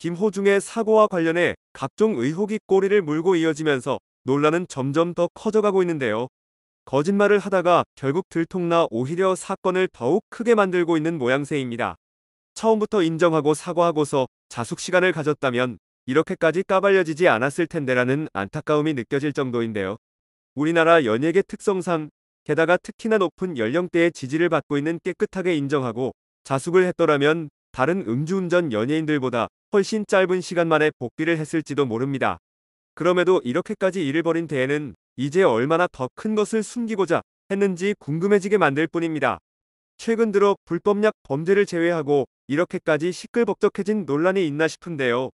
김호중의 사고와 관련해 각종 의혹이 꼬리를 물고 이어지면서 논란은 점점 더 커져가고 있는데요. 거짓말을 하다가 결국 들통나 오히려 사건을 더욱 크게 만들고 있는 모양새입니다. 처음부터 인정하고 사과하고서 자숙 시간을 가졌다면 이렇게까지 까발려지지 않았을 텐데라는 안타까움이 느껴질 정도인데요. 우리나라 연예계 특성상 게다가 특히나 높은 연령대의 지지를 받고 있는 깨끗하게 인정하고 자숙을 했더라면 다른 음주운전 연예인들보다 훨씬 짧은 시간 만에 복귀를 했을지도 모릅니다. 그럼에도 이렇게까지 일을 벌인 대에는 이제 얼마나 더 큰 것을 숨기고자 했는지 궁금해지게 만들 뿐입니다. 최근 들어 불법약 범죄를 제외하고 이렇게까지 시끌벅적해진 논란이 있나 싶은데요.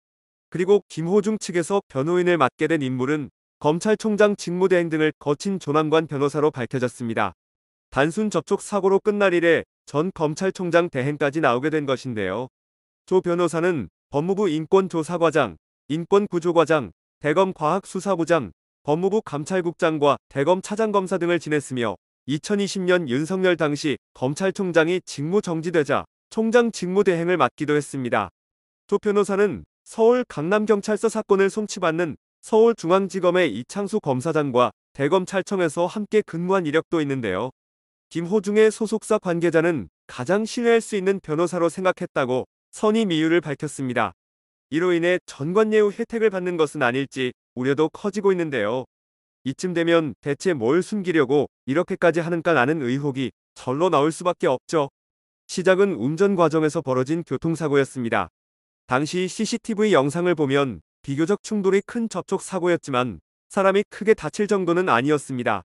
그리고 김호중 측에서 변호인을 맡게 된 인물은 검찰총장 직무대행 등을 거친 조남관 변호사로 밝혀졌습니다. 단순 접촉 사고로 끝날 일에 전 검찰총장 대행까지 나오게 된 것인데요. 조 변호사는 법무부 인권조사과장, 인권구조과장, 대검과학수사부장, 법무부 감찰국장과 대검 차장검사 등을 지냈으며 2020년 윤석열 당시 검찰총장이 직무 정지되자 총장 직무대행을 맡기도 했습니다. 조 변호사는 서울 강남경찰서 사건을 송치받는 서울중앙지검의 이창수 검사장과 대검찰청에서 함께 근무한 이력도 있는데요. 김호중의 소속사 관계자는 가장 신뢰할 수 있는 변호사로 생각했다고 선임 이유를 밝혔습니다. 이로 인해 전관예우 혜택을 받는 것은 아닐지 우려도 커지고 있는데요. 이쯤 되면 대체 뭘 숨기려고 이렇게까지 하는가 라는 의혹이 절로 나올 수밖에 없죠. 시작은 운전 과정에서 벌어진 교통사고였습니다. 당시 CCTV 영상을 보면 비교적 충돌이 큰 접촉 사고였지만 사람이 크게 다칠 정도는 아니었습니다.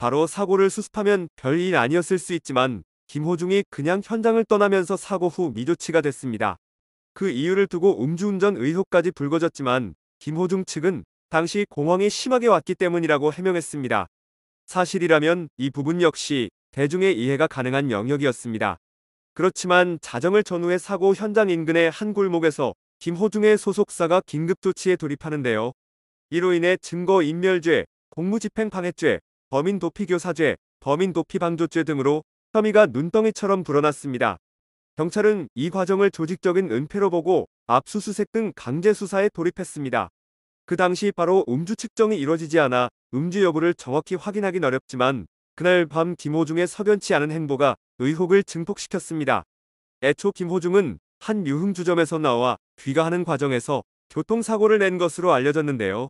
바로 사고를 수습하면 별일 아니었을 수 있지만 김호중이 그냥 현장을 떠나면서 사고 후 미조치가 됐습니다. 그 이유를 두고 음주운전 의혹까지 불거졌지만 김호중 측은 당시 공황이 심하게 왔기 때문이라고 해명했습니다. 사실이라면 이 부분 역시 대중의 이해가 가능한 영역이었습니다. 그렇지만 자정을 전후해 사고 현장 인근의 한 골목에서 김호중의 소속사가 긴급조치에 돌입하는데요. 이로 인해 증거인멸죄, 공무집행방해죄, 범인 도피교 사죄, 범인 도피 방조죄 등으로 혐의가 눈덩이처럼 불어났습니다. 경찰은 이 과정을 조직적인 은폐로 보고 압수수색 등 강제 수사에 돌입했습니다. 그 당시 바로 음주 측정이 이뤄지지 않아 음주 여부를 정확히 확인하긴 어렵지만 그날 밤 김호중의 석연치 않은 행보가 의혹을 증폭시켰습니다. 애초 김호중은 한 유흥주점에서 나와 귀가하는 과정에서 교통사고를 낸 것으로 알려졌는데요.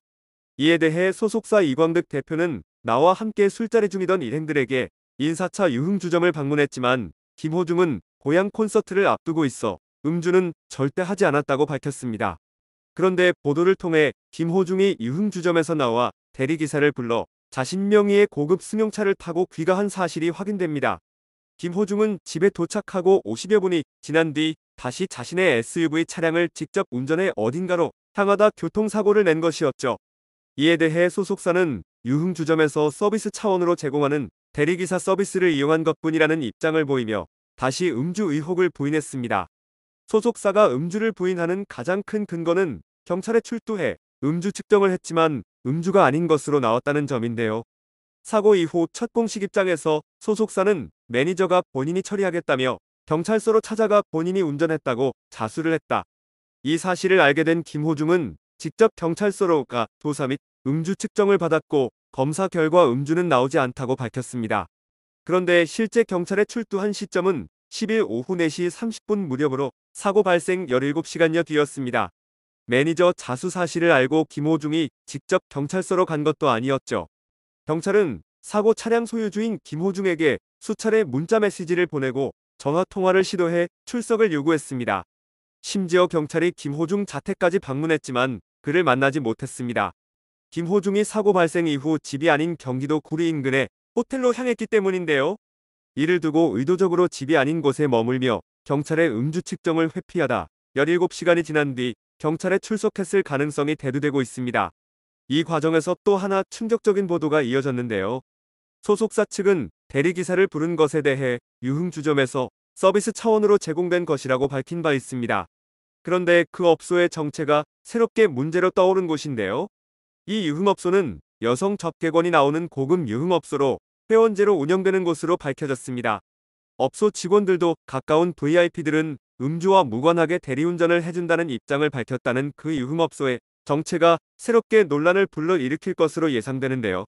이에 대해 소속사 이광득 대표는 나와 함께 술자리 중이던 일행들에게 인사차 유흥주점을 방문했지만 김호중은 고향 콘서트를 앞두고 있어 음주는 절대 하지 않았다고 밝혔습니다. 그런데 보도를 통해 김호중이 유흥주점에서 나와 대리기사를 불러 자신 명의의 고급 승용차를 타고 귀가한 사실이 확인됩니다. 김호중은 집에 도착하고 50여 분이 지난 뒤 다시 자신의 SUV 차량을 직접 운전해 어딘가로 향하다 교통사고를 낸 것이었죠. 이에 대해 소속사는 유흥주점에서 서비스 차원으로 제공하는 대리기사 서비스를 이용한 것뿐이라는 입장을 보이며 다시 음주 의혹을 부인했습니다. 소속사가 음주를 부인하는 가장 큰 근거는 경찰에 출두해 음주 측정을 했지만 음주가 아닌 것으로 나왔다는 점인데요. 사고 이후 첫 공식 입장에서 소속사는 매니저가 본인이 처리하겠다며 경찰서로 찾아가 본인이 운전했다고 자수를 했다. 이 사실을 알게 된 김호중은 직접 경찰서로 가 조사 및 음주 측정을 받았고 검사 결과 음주는 나오지 않다고 밝혔습니다. 그런데 실제 경찰에 출두한 시점은 10일 오후 4시 30분 무렵으로 사고 발생 17시간여 뒤였습니다. 매니저 자수 사실을 알고 김호중이 직접 경찰서로 간 것도 아니었죠. 경찰은 사고 차량 소유주인 김호중에게 수차례 문자 메시지를 보내고 전화 통화를 시도해 출석을 요구했습니다. 심지어 경찰이 김호중 자택까지 방문했지만 그를 만나지 못했습니다. 김호중이 사고 발생 이후 집이 아닌 경기도 구리 인근에 호텔로 향했기 때문인데요. 이를 두고 의도적으로 집이 아닌 곳에 머물며 경찰의 음주 측정을 회피하다 17시간이 지난 뒤 경찰에 출석했을 가능성이 대두되고 있습니다. 이 과정에서 또 하나 충격적인 보도가 이어졌는데요. 소속사 측은 대리기사를 부른 것에 대해 유흥주점에서 서비스 차원으로 제공된 것이라고 밝힌 바 있습니다. 그런데 그 업소의 정체가 새롭게 문제로 떠오른 곳인데요. 이 유흥업소는 여성 접객원이 나오는 고급 유흥업소로 회원제로 운영되는 것으로 밝혀졌습니다. 업소 직원들도 가까운 VIP들은 음주와 무관하게 대리운전을 해준다는 입장을 밝혔다는 그 유흥업소의 정체가 새롭게 논란을 불러일으킬 것으로 예상되는데요.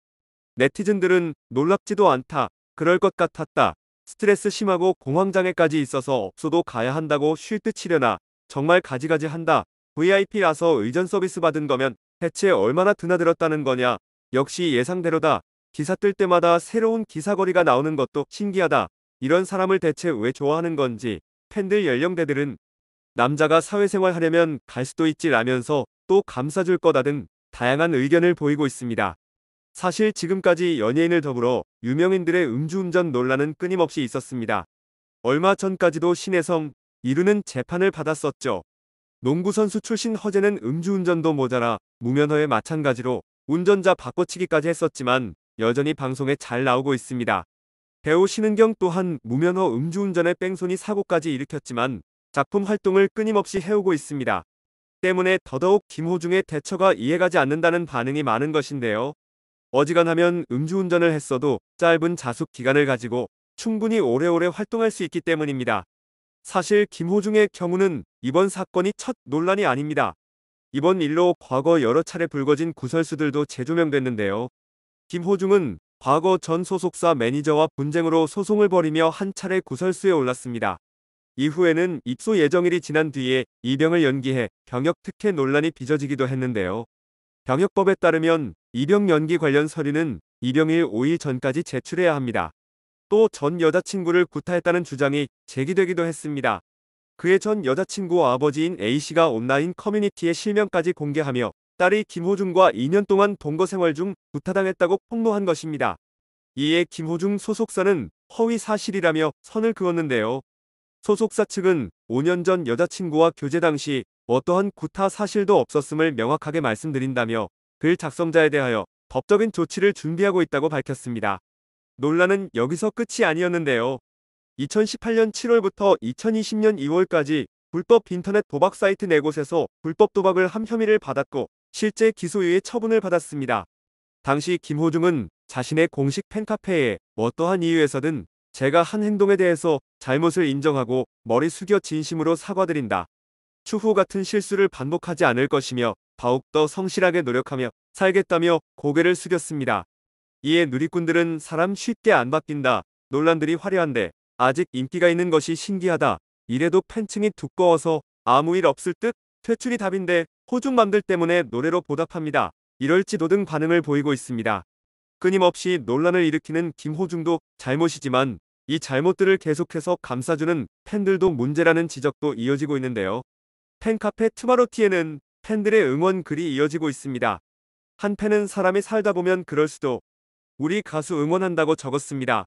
네티즌들은 놀랍지도 않다, 그럴 것 같았다, 스트레스 심하고 공황장애까지 있어서 업소도 가야 한다고 쉴 듯 치려나 정말 가지가지 한다, VIP라서 의전 서비스 받은 거면 해체 얼마나 드나들었다는 거냐. 역시 예상대로다. 기사 뜰 때마다 새로운 기사거리가 나오는 것도 신기하다. 이런 사람을 대체 왜 좋아하는 건지 팬들 연령대들은 남자가 사회생활 하려면 갈 수도 있지 라면서 또 감싸줄 거다 등 다양한 의견을 보이고 있습니다. 사실 지금까지 연예인을 더불어 유명인들의 음주운전 논란은 끊임없이 있었습니다. 얼마 전까지도 신혜성, 이루는 재판을 받았었죠. 농구선수 출신 허재는 음주운전도 모자라 무면허에 마찬가지로 운전자 바꿔치기까지 했었지만 여전히 방송에 잘 나오고 있습니다. 배우 신은경 또한 무면허 음주운전의 뺑소니 사고까지 일으켰지만 작품 활동을 끊임없이 해오고 있습니다. 때문에 더더욱 김호중의 대처가 이해가지 않는다는 반응이 많은 것인데요. 어지간하면 음주운전을 했어도 짧은 자숙 기간을 가지고 충분히 오래오래 활동할 수 있기 때문입니다. 사실 김호중의 경우는 이번 사건이 첫 논란이 아닙니다. 이번 일로 과거 여러 차례 불거진 구설수들도 재조명됐는데요. 김호중은 과거 전 소속사 매니저와 분쟁으로 소송을 벌이며 한 차례 구설수에 올랐습니다. 이후에는 입소 예정일이 지난 뒤에 이병을 연기해 병역 특혜 논란이 빚어지기도 했는데요. 병역법에 따르면 이병 연기 관련 서류는 이병일 5일 전까지 제출해야 합니다. 또 전 여자친구를 구타했다는 주장이 제기되기도 했습니다. 그의 전 여자친구와 아버지인 A씨가 온라인 커뮤니티에 실명까지 공개하며 딸이 김호중과 2년 동안 동거 생활 중 구타당했다고 폭로한 것입니다. 이에 김호중 소속사는 허위 사실이라며 선을 그었는데요. 소속사 측은 5년 전 여자친구와 교제 당시 어떠한 구타 사실도 없었음을 명확하게 말씀드린다며 글 작성자에 대하여 법적인 조치를 준비하고 있다고 밝혔습니다. 논란은 여기서 끝이 아니었는데요. 2018년 7월부터 2020년 2월까지 불법 인터넷 도박 사이트 4곳에서 불법 도박을 함 혐의를 받았고 실제 기소유예 처분을 받았습니다. 당시 김호중은 자신의 공식 팬카페에 어떠한 뭐 이유에서든 제가 한 행동에 대해서 잘못을 인정하고 머리 숙여 진심으로 사과드린다. 추후 같은 실수를 반복하지 않을 것이며 더욱더 성실하게 노력하며 살겠다며 고개를 숙였습니다. 이에 누리꾼들은 사람 쉽게 안 바뀐다. 논란들이 화려한데 아직 인기가 있는 것이 신기하다. 이래도 팬층이 두꺼워서 아무 일 없을 듯? 퇴출이 답인데 호중맘들 때문에 노래로 보답합니다. 이럴지도 등 반응을 보이고 있습니다. 끊임없이 논란을 일으키는 김호중도 잘못이지만 이 잘못들을 계속해서 감싸주는 팬들도 문제라는 지적도 이어지고 있는데요. 팬카페 투마로티에는 팬들의 응원 글이 이어지고 있습니다. 한 팬은 사람이 살다 보면 그럴 수도 우리 가수 응원한다고 적었습니다.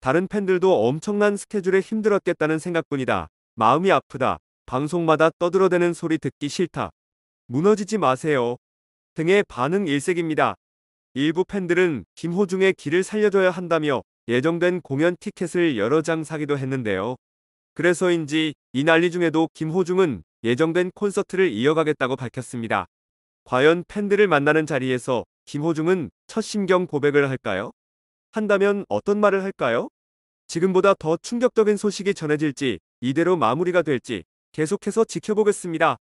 다른 팬들도 엄청난 스케줄에 힘들었겠다는 생각뿐이다. 마음이 아프다. 방송마다 떠들어대는 소리 듣기 싫다. 무너지지 마세요. 등의 반응 일색입니다. 일부 팬들은 김호중의 길을 살려줘야 한다며 예정된 공연 티켓을 여러 장 사기도 했는데요. 그래서인지 이 난리 중에도 김호중은 예정된 콘서트를 이어가겠다고 밝혔습니다. 과연 팬들을 만나는 자리에서 김호중은 첫 심경 고백을 할까요? 한다면 어떤 말을 할까요? 지금보다 더 충격적인 소식이 전해질지 이대로 마무리가 될지 계속해서 지켜보겠습니다.